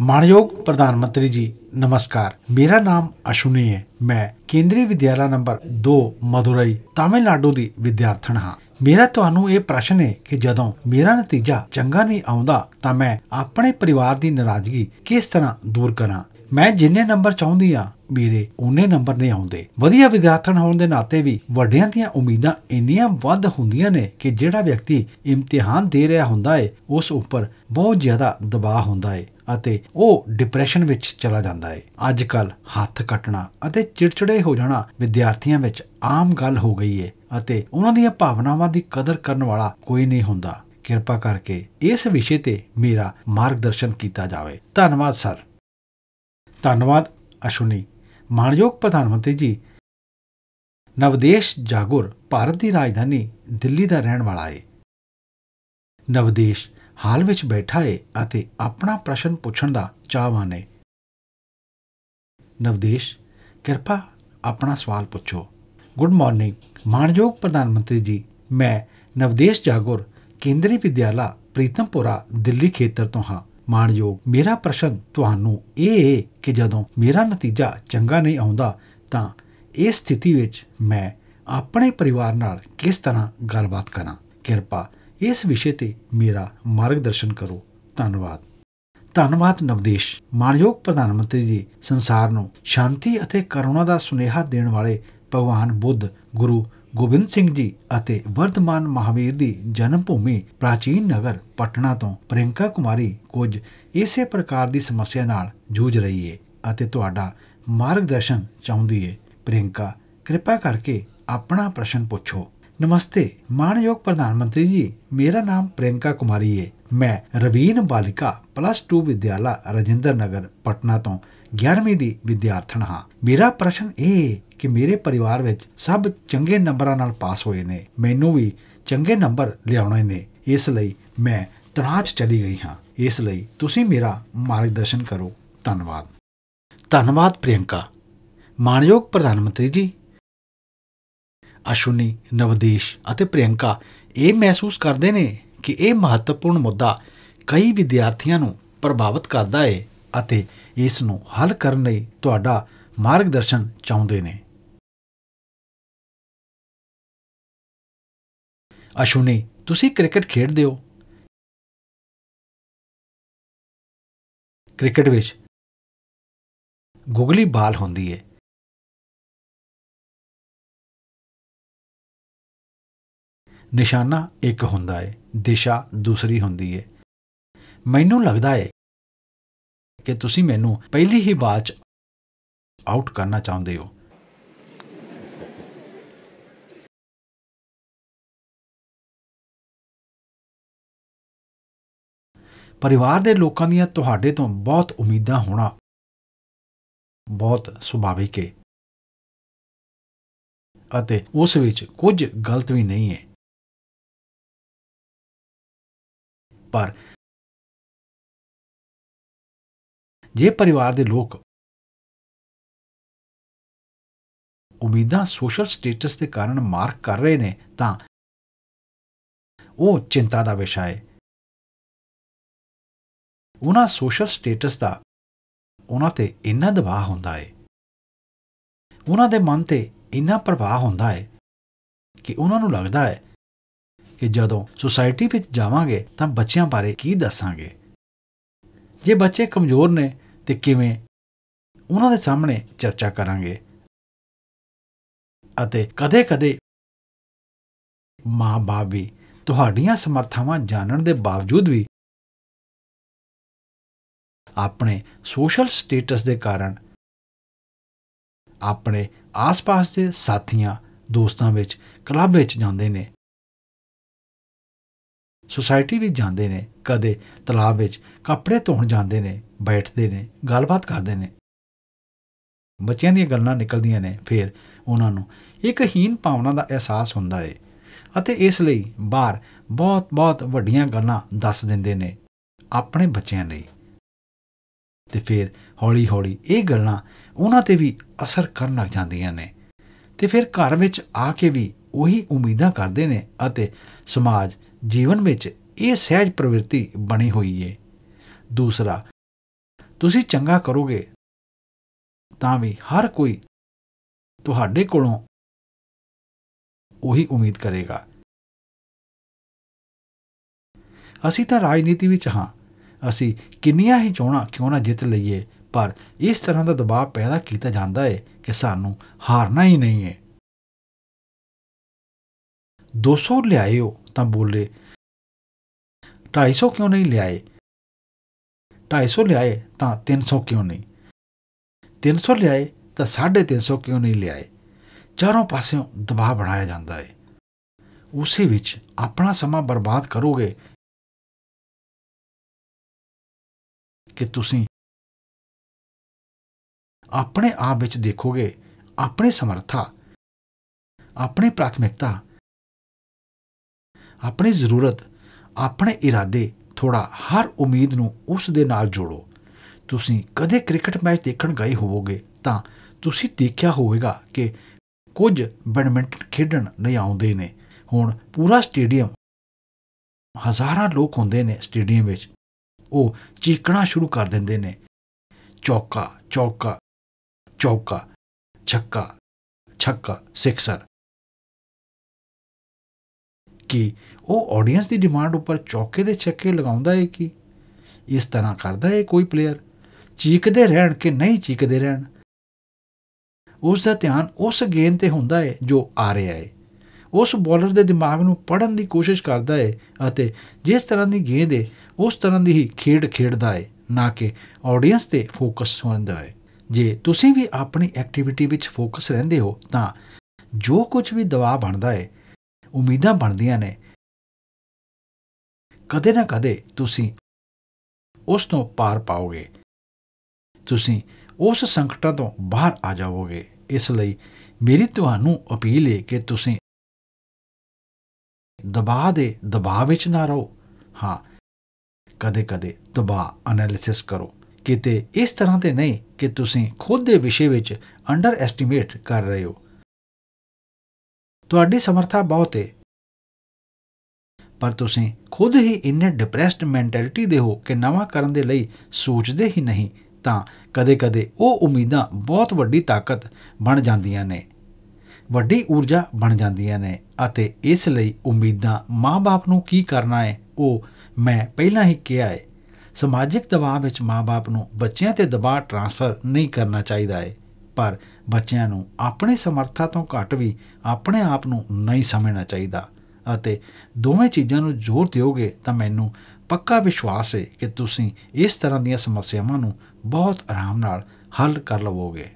ਮਾਨਯੋਗ ਪ੍ਰਧਾਨ ਮੰਤਰੀ ਜੀ ਨਮਸਕਾਰ ਮੇਰਾ ਨਾਮ ਅਸ਼ੁਨੀ ਹੈ ਮੈਂ ਕੇਂਦਰੀ ਵਿਦਿਆਲਾ ਨੰਬਰ 2 ਮਦੁਰਈ ਤਾਮਿਲਨਾਡੂ ਦੀ ਵਿਦਿਆਰਥਣ ਹਾਂ ਮੇਰਾ ਤੁਹਾਨੂੰ ਇਹ ਪ੍ਰਸ਼ਨ ਹੈ ਕਿ ਜਦੋਂ ਮੇਰਾ ਨਤੀਜਾ ਚੰਗਾ ਨਹੀਂ ਆਉਂਦਾ ਤਾਂ ਮੈਂ ਆਪਣੇ ਪਰਿਵਾਰ ਦੀ ਨਾਰਾਜ਼ਗੀ ਕਿਸ ਤਰ੍ਹਾਂ ਦੂਰ ਕਰਾਂ ਮੈਂ ਜਿੰਨੇ ਨੰਬਰ ਚਾਹੁੰਦੀ ਆ ਮੇਰੇ ਉਹਨੇ ਨੰਬਰ ਨਹੀਂ ਆਉਂਦੇ ਵਧੀਆ ਵਿਦਿਆਰਥਣ ਹੋਣ ਦੇ ਨਾਤੇ ਵੀ ਵੱਡਿਆਂ ਦੀਆਂ ਉਮੀਦਾਂ ਇੰਨੀਆਂ ਵੱਧ ਹੁੰਦੀਆਂ ਨੇ ਕਿ ਜਿਹੜਾ ਵਿਅਕਤੀ ਇਮਤਿਹਾਨ ਦੇ ਰਿਹਾ ਹੁੰਦਾ ਏ ਉਸ ਉੱਪਰ ਬਹੁਤ ਜ਼ਿਆਦਾ ਦਬਾਅ ਹੁੰਦਾ ਏ ਅਤੇ ਉਹ ਡਿਪਰੈਸ਼ਨ ਵਿੱਚ ਚਲਾ ਜਾਂਦਾ ਹੈ ਅੱਜ ਕੱਲ ਹੱਥ ਕੱਟਣਾ ਅਤੇ ਚਿੜਚਿੜੇ ਹੋ ਜਾਣਾ ਵਿਦਿਆਰਥੀਆਂ ਵਿੱਚ ਆਮ ਗੱਲ ਹੋ ਗਈ ਹੈ ਅਤੇ ਉਹਨਾਂ ਦੀਆਂ ਭਾਵਨਾਵਾਂ ਦੀ ਕਦਰ ਕਰਨ ਵਾਲਾ ਕੋਈ ਨਹੀਂ ਹੁੰਦਾ ਕਿਰਪਾ ਕਰਕੇ ਇਸ ਵਿਸ਼ੇ ਤੇ ਮੇਰਾ ਮਾਰਗਦਰਸ਼ਨ ਕੀਤਾ ਜਾਵੇ ਧੰਨਵਾਦ ਸਰ ਧੰਨਵਾਦ ਅਸ਼ੁਨੀ ਮਾਨਯੋਗ ਪ੍ਰਧਾਨ ਮੰਤਰੀ ਜੀ ਨਵਦੇਸ਼ ਜਾਗੁਰ ਭਾਰਤ ਦੀ ਰਾਜਧਾਨੀ ਦਿੱਲੀ ਦਾ ਰਹਿਣ ਵਾਲਾ ਹੈ ਨਵਦੇਸ਼ ਹਾਲ ਵਿੱਚ ਬੈਠਾ ਹੈ ਅਤੇ ਆਪਣਾ ਪ੍ਰਸ਼ਨ ਪੁੱਛਣ ਦਾ ਚਾਹਵਾਨ ਹੈ ਨਵਦੇਸ਼ ਕਿਰਪਾ ਆਪਣਾ ਸਵਾਲ ਪੁੱਛੋ ਗੁੱਡ ਮਾਰਨਿੰਗ ਮਾਨਯੋਗ ਪ੍ਰਧਾਨ ਮੰਤਰੀ ਜੀ ਮੈਂ ਨਵਦੇਸ਼ ਜਾਗੁਰ ਕੇਂਦਰੀ ਵਿਦਿਆਲਾ ਪ੍ਰੀਤਮਪੁਰਾ ਦਿੱਲੀ ਖੇਤਰ ਤੋਂ ਹਾਂ ਮਾਨਯੋਗ ਮੇਰਾ ਪ੍ਰਸ਼ਨ ਤੁਹਾਨੂੰ ਇਹ ਹੈ ਕਿ ਜਦੋਂ ਮੇਰਾ ਨਤੀਜਾ ਚੰਗਾ ਨਹੀਂ ਆਉਂਦਾ ਤਾਂ ਇਸ ਸਥਿਤੀ ਵਿੱਚ ਮੈਂ ਆਪਣੇ ਪਰਿਵਾਰ ਨਾਲ ਕਿਸ ਤਰ੍ਹਾਂ ਗੱਲਬਾਤ ਕਰਾਂ ਕਿਰਪਾ ਇਸ ਵਿਸ਼ੇ ਤੇ ਮੇਰਾ ਮਾਰਗਦਰਸ਼ਨ ਕਰੋ ਧੰਨਵਾਦ ਧੰਨਵਾਦ ਨਵਦੇਸ਼ ਮਾਨਯੋਗ ਪ੍ਰਧਾਨ ਮੰਤਰੀ ਜੀ ਸੰਸਾਰ ਨੂੰ ਸ਼ਾਂਤੀ ਅਤੇ ਕਰੁਣਾ ਦਾ ਸੁਨੇਹਾ ਦੇਣ ਵਾਲੇ ਭਗਵਾਨ ਬੁੱਧ ਗੁਰੂ ਗੋਬਿੰਦ ਸਿੰਘ ਜੀ ਅਤੇ ਵਰਤਮਾਨ ਮਹਾਵੀਰ ਦੀ ਜਨਮ ਭੂਮੀ ਪ੍ਰਾਚੀਨ ਨਗਰ ਪਟਨਾ ਤੋਂ ਪ੍ਰਿੰਕਾ ਕੁਮਾਰੀ ਕੁਝ ਇਸੇ ਪ੍ਰਕਾਰ ਦੀ ਸਮੱਸਿਆ ਨਾਲ ਜੂਝ ਰਹੀ ਹੈ ਅਤੇ ਤੁਹਾਡਾ ਮਾਰਗਦਰਸ਼ਨ ਚਾਹੁੰਦੀ ਹੈ ਪ੍ਰਿੰਕਾ ਕਿਰਪਾ ਕਰਕੇ ਆਪਣਾ ਪ੍ਰਸ਼ਨ ਪੁੱਛੋ ਨਮਸਤੇ ਮਾਨਯੋਗ ਪ੍ਰਧਾਨ ਮੰਤਰੀ ਜੀ ਮੇਰਾ ਨਾਮ ਪ੍ਰਿਯੰਕਾ ਕੁਮਾਰੀ ਹੈ ਮੈਂ ਰਵੀਨ ਬਾਲਿਕਾ ਪਲੱਸ 2 ਵਿਦਿਆਲਾ ਰਜਿੰਦਰ ਨਗਰ ਪਟਨਾ ਤੋਂ 11ਵੀਂ ਦੀ ਵਿਦਿਆਰਥਣ ਹਾਂ ਮੇਰਾ ਪ੍ਰਸ਼ਨ ਇਹ ਕਿ ਮੇਰੇ ਪਰਿਵਾਰ ਵਿੱਚ ਸਭ ਚੰਗੇ ਨੰਬਰਾਂ ਨਾਲ ਪਾਸ ਹੋਏ ਨੇ ਮੈਨੂੰ ਵੀ ਚੰਗੇ ਨੰਬਰ ਲਿਆਉਣੇ ਨੇ ਇਸ ਲਈ ਮੈਂ ਤਣਾਅ 'ਚ ਚਲੀ ਗਈ ਹਾਂ ਇਸ ਲਈ ਤੁਸੀਂ ਮੇਰਾ ਮਾਰਗਦਰਸ਼ਨ ਕਰੋ ਧੰਨਵਾਦ ਧੰਨਵਾਦ ਪ੍ਰਿਯੰਕਾ ਮਾਨਯੋਗ ਪ੍ਰਧਾਨ ਮੰਤਰੀ ਜੀ ਅਸ਼ੁਨੀ ਨਵਦੇਸ਼ ਅਤੇ ਪ੍ਰਿਯੰਕਾ ਇਹ ਮਹਿਸੂਸ ਕਰਦੇ ਨੇ ਕਿ ਇਹ ਮਹੱਤਵਪੂਰਨ ਮੁੱਦਾ ਕਈ ਵਿਦਿਆਰਥੀਆਂ ਨੂੰ ਪ੍ਰਭਾਵਿਤ ਕਰਦਾ ਹੈ ਅਤੇ ਇਸ ਨੂੰ ਹੱਲ ਕਰਨ ਲਈ ਤੁਹਾਡਾ ਮਾਰਗਦਰਸ਼ਨ ਚਾਹੁੰਦੇ ਨੇ ਅਸ਼ੁਨੀ ਤੁਸੀਂ ਕ੍ਰਿਕਟ ਖੇਡਦੇ ਹੋ ਕ੍ਰਿਕਟ ਵਿੱਚ ਗੁਗਲੀ ਬਾਲ ਹੁੰਦੀ ਹੈ ਨਿਸ਼ਾਨਾ ਇੱਕ ਹੁੰਦਾ ਏ ਦਿਸ਼ਾ ਦੂਸਰੀ ਹੁੰਦੀ ਏ ਮੈਨੂੰ ਲੱਗਦਾ ਏ ਕਿ ਤੁਸੀਂ ਮੈਨੂੰ ਪਹਿਲੀ ਹੀ ਬਾਤ ਚ ਆਊਟ ਕਰਨਾ ਚਾਹੁੰਦੇ ਹੋ ਪਰਿਵਾਰ ਦੇ ਲੋਕਾਂ ਦੀਆਂ ਤੁਹਾਡੇ ਤੋਂ ਬਹੁਤ ਉਮੀਦਾਂ ਹੋਣਾ ਬਹੁਤ ਸੁਭਾਵਿਕ ਹੈ ਅਤੇ ਉਸ ਵਿੱਚ ਕੁਝ ਗਲਤ ਵੀ ਨਹੀਂ ਹੈ ਪਰ ਜੇ ਪਰਿਵਾਰ ਦੇ ਲੋਕ ਉਮੀਦਾਂ ਸੋਸ਼ਲ ਸਟੇਟਸ ਦੇ ਕਾਰਨ ਮਾਰਕ ਕਰ ਰਹੇ ਨੇ ਤਾਂ ਉਹ ਚਿੰਤਾ ਦਾ ਵਿਸ਼ਾ ਹੈ ਉਹਨਾਂ ਸੋਸ਼ਲ ਸਟੇਟਸ ਦਾ ਉਹਨਾਂ ਤੇ ਇੰਨਾ ਦਬਾਅ ਹੁੰਦਾ ਹੈ ਉਹਨਾਂ ਦੇ ਮਨ ਤੇ ਇੰਨਾ ਪ੍ਰਭਾਵ ਹੁੰਦਾ ਹੈ ਕਿ ਉਹਨਾਂ ਨੂੰ ਲੱਗਦਾ ਹੈ ਕਿ ਜਦੋਂ ਸੋਸਾਇਟੀ ਵਿੱਚ ਜਾਵਾਂਗੇ ਤਾਂ ਬੱਚਿਆਂ ਬਾਰੇ ਕੀ ਦੱਸਾਂਗੇ ਜੇ ਬੱਚੇ ਕਮਜ਼ੋਰ ਨੇ ਤੇ ਕਿਵੇਂ ਉਹਨਾਂ ਦੇ ਸਾਹਮਣੇ ਚਰਚਾ ਕਰਾਂਗੇ ਅਤੇ ਕਦੇ-ਕਦੇ ਮਾਂ-ਬਾਪ ਵੀ ਤੁਹਾਡੀਆਂ ਸਮਰਥਾਵਾਂ ਜਾਣਨ ਦੇ ਬਾਵਜੂਦ ਵੀ ਆਪਣੇ ਸੋਸ਼ਲ ਸਟੇਟਸ ਦੇ ਕਾਰਨ ਆਪਣੇ ਆਸ-ਪਾਸ ਦੇ ਸਾਥੀਆਂ ਦੋਸਤਾਂ ਵਿੱਚ ਕਲੱਬ ਵਿੱਚ ਜਾਂਦੇ ਨੇ ਸੁਸਾਇਟੀ ਵਿੱਚ ਜਾਂਦੇ ਨੇ ਕਦੇ ਤਲਾਬ ਵਿੱਚ ਕੱਪੜੇ ਧੋਣ ਜਾਂਦੇ ਨੇ ਬੈਠਦੇ ਨੇ ਗੱਲਬਾਤ ਕਰਦੇ ਨੇ ਬੱਚਿਆਂ ਦੀਆਂ ਗੱਲਾਂ ਨਿਕਲਦੀਆਂ ਨੇ ਫਿਰ ਉਹਨਾਂ ਨੂੰ ਇੱਕ ਹੀਨ ਭਾਵਨਾ ਦਾ ਅਹਿਸਾਸ ਹੁੰਦਾ ਏ ਅਤੇ ਇਸ ਲਈ ਬਾਹਰ ਬਹੁਤ-ਬਹੁਤ ਵੱਡੀਆਂ ਗੱਲਾਂ ਦੱਸ ਦਿੰਦੇ ਨੇ ਆਪਣੇ ਬੱਚਿਆਂ ਲਈ ਤੇ ਫਿਰ ਹੌਲੀ-ਹੌਲੀ ਇਹ ਗੱਲਾਂ ਉਹਨਾਂ ਤੇ ਵੀ ਅਸਰ ਕਰਨ ਲੱਗ ਜਾਂਦੀਆਂ ਨੇ ਤੇ ਫਿਰ ਘਰ ਵਿੱਚ ਆ ਕੇ ਵੀ ਉਹੀ ਉਮੀਦਾਂ ਕਰਦੇ ਨੇ ਅਤੇ ਸਮਾਜ ਜੀਵਨ ਵਿੱਚ ਇਹ ਸਹਿਜ ਪ੍ਰਵਿਰਤੀ ਬਣੀ ਹੋਈ ਏ ਦੂਸਰਾ ਤੁਸੀਂ ਚੰਗਾ ਕਰੋਗੇ ਤਾਂ ਵੀ ਹਰ ਕੋਈ ਤੁਹਾਡੇ ਕੋਲੋਂ ਉਹੀ ਉਮੀਦ ਕਰੇਗਾ ਅਸੀਂ ਤਾਂ ਰਾਜਨੀਤੀ ਵਿੱਚ ਹਾਂ ਅਸੀਂ ਕਿੰਨੀਆਂ ਹੀ ਚੋਣਾ ਕਿਉਂ ਨਾ ਜਿੱਤ ਲਈਏ ਪਰ ਇਸ ਤਰ੍ਹਾਂ ਦਾ ਦਬਾਅ ਪੈਦਾ ਕੀਤਾ ਜਾਂਦਾ ਹੈ ਕਿ ਸਾਨੂੰ ਹਾਰਨਾ ਹੀ ਨਹੀਂ ਹੈ 200 ਹੋ ਤਾਂ ਬੋਲੇ 250 ਕਿਉਂ ਨਹੀਂ ਲਿਆਏ 250 ਲਿਆਏ ਤਾਂ 300 ਕਿਉਂ ਨਹੀਂ 300 ਲਿਆਏ ਤਾਂ 350 ਕਿਉਂ ਨਹੀਂ ਲਿਆਏ ਚਾਰੋਂ ਪਾਸਿਓਂ ਦਬਾਅ ਬਣਾਇਆ ਜਾਂਦਾ ਹੈ ਉਸੇ ਵਿੱਚ ਆਪਣਾ ਸਮਾਂ ਬਰਬਾਦ ਕਰੋਗੇ ਕਿ ਤੁਸੀਂ ਆਪਣੇ ਆਪ ਵਿੱਚ ਦੇਖੋਗੇ ਆਪਣੀ ਸਮਰੱਥਾ ਆਪਣੀ ਪ੍ਰਾਥਮਿਕਤਾ ਆਪਣੀ ਜ਼ਰੂਰਤ ਆਪਣੇ ਇਰਾਦੇ ਥੋੜਾ ਹਰ ਉਮੀਦ ਨੂੰ ਉਸ ਦੇ ਨਾਲ ਜੋੜੋ ਤੁਸੀਂ ਕਦੇ ਕ੍ਰਿਕਟ ਮੈਚ ਦੇਖਣ ਗਏ ਹੋਵੋਗੇ ਤਾਂ ਤੁਸੀਂ ਦੇਖਿਆ ਹੋਵੇਗਾ ਕਿ ਕੁਝ ਬੈਡਮਿੰਟਨ ਖੇਡਣ ਨਹੀਂ ਆਉਂਦੇ ਨੇ ਹੁਣ ਪੂਰਾ ਸਟੇਡੀਅਮ ਹਜ਼ਾਰਾਂ ਲੋਕ ਹੁੰਦੇ ਨੇ ਸਟੇਡੀਅਮ ਵਿੱਚ ਉਹ ਚੀਕਣਾ ਸ਼ੁਰੂ ਕਰ ਦਿੰਦੇ ਨੇ ਚੌਕਾ ਚੌਕਾ ਚੌਕਾ ਛੱਕਾ ਛੱਕਾ ਸਿਕਸਰ ਕਿ ਉਹ ਆਡੀਅנס ਦੀ ਡਿਮਾਂਡ ਉੱਪਰ ਚੌਕੇ ਦੇ ਛੱਕੇ ਲਗਾਉਂਦਾ ਹੈ ਕਿ ਇਸ ਤਰ੍ਹਾਂ ਕਰਦਾ ਹੈ ਕੋਈ ਪਲੇਅਰ ਚੀਕਦੇ ਰਹਿਣ ਕਿ ਨਹੀਂ ਚੀਕਦੇ ਰਹਿਣ ਉਸ ਦਾ ਧਿਆਨ ਉਸ ਗੇਂਦ ਤੇ ਹੁੰਦਾ ਹੈ ਜੋ ਆ ਰਿਹਾ ਹੈ ਉਸ ਬੋਲਰ ਦੇ ਦਿਮਾਗ ਨੂੰ ਪੜਨ ਦੀ ਕੋਸ਼ਿਸ਼ ਕਰਦਾ ਹੈ ਅਤੇ ਜਿਸ ਤਰ੍ਹਾਂ ਦੀ ਗੇਂਦ ਹੈ ਉਸ ਤਰ੍ਹਾਂ ਦੀ ਹੀ ਖੇਡ ਖੇਡਦਾ ਹੈ ਨਾ ਕਿ ਆਡੀਅנס ਤੇ ਫੋਕਸ ਹੁੰਦਾ ਹੈ ਜੇ ਤੁਸੀਂ ਵੀ ਆਪਣੀ ਐਕਟੀਵਿਟੀ ਵਿੱਚ ਫੋਕਸ ਰਹਿੰਦੇ ਹੋ ਤਾਂ ਜੋ ਕੁਝ ਵੀ ਦਬਾਅ ਬਣਦਾ ਹੈ ਉਮੀਦਾਂ ਬਣਦੀਆਂ ਨੇ ਕਦੇ ਨਾ ਕਦੇ ਤੁਸੀਂ ਉਸ ਤੋਂ ਪਾਰ ਪਾਓਗੇ ਤੁਸੀਂ ਉਸ ਸੰਕਟਾਂ ਤੋਂ ਬਾਹਰ ਆ ਜਾਵੋਗੇ ਇਸ ਲਈ ਮੇਰੀ ਤੁਹਾਨੂੰ ਅਪੀਲ ਹੈ ਕਿ ਤੁਸੀਂ ਦਬਾਅ ਦੇ ਦਬਾਅ ਵਿੱਚ ਨਾ ਰਹੋ ਹਾਂ ਕਦੇ-ਕਦੇ ਦਬਾਅ ਅਨਾਲਿਸਿਸ ਕਰੋ ਕਿਤੇ ਇਸ ਤਰ੍ਹਾਂ ਤੇ ਨਹੀਂ ਕਿ ਤੁਸੀਂ ਖੁਦ ਦੇ ਵਿਸ਼ੇ ਵਿੱਚ ਅੰਡਰ ਐਸਟੀਮੇਟ ਕਰ ਰਹੇ ਹੋ ਤੁਹਾਡੀ ਸਮਰੱਥਾ ਬਹੁਤ ਹੈ ਪਰ ਤੁਸੀਂ ਖੁਦ ਹੀ ਇੰਨੇ ਡਿਪਰੈਸਡ ਮੈਂਟੈਲਿਟੀ ਦੇ ਹੋ ਕਿ ਨਵਾਂ ਕਰਨ ਦੇ ਲਈ ਸੋਚਦੇ ਹੀ ਨਹੀਂ ਤਾਂ ਕਦੇ-ਕਦੇ ਉਹ ਉਮੀਦਾਂ ਬਹੁਤ ਵੱਡੀ ਤਾਕਤ ਬਣ ਜਾਂਦੀਆਂ ਨੇ ਵੱਡੀ ਊਰਜਾ ਬਣ ਜਾਂਦੀਆਂ ਨੇ ਅਤੇ ਇਸ ਲਈ ਉਮੀਦਾਂ ਮਾਪੇ ਨੂੰ ਕੀ ਕਰਨਾ ਹੈ ਉਹ ਮੈਂ ਪਹਿਲਾਂ ਹੀ ਕਿਹਾ ਹੈ ਸਮਾਜਿਕ ਦਬਾਅ ਵਿੱਚ ਮਾਪੇ ਨੂੰ ਬੱਚਿਆਂ ਤੇ ਦਬਾਅ ਟਰਾਂਸਫਰ ਨਹੀਂ ਕਰਨਾ ਚਾਹੀਦਾ ਹੈ ਪਰ ਬੱਚਿਆਂ ਨੂੰ ਆਪਣੇ ਸਮਰੱਥਾ ਤੋਂ ਘੱਟ ਵੀ ਆਪਣੇ ਆਪ ਨੂੰ ਨਹੀਂ ਸਮਝਣਾ ਚਾਹੀਦਾ ਅਤੇ ਦੋਵੇਂ ਚੀਜ਼ਾਂ ਨੂੰ ਜੋੜ ਦਿਓਗੇ ਤਾਂ ਮੈਨੂੰ ਪੱਕਾ ਵਿਸ਼ਵਾਸ ਹੈ ਕਿ ਤੁਸੀਂ ਇਸ ਤਰ੍ਹਾਂ ਦੀਆਂ ਸਮੱਸਿਆਵਾਂ ਨੂੰ ਬਹੁਤ ਆਰਾਮ ਨਾਲ ਹੱਲ ਕਰ ਲਵੋਗੇ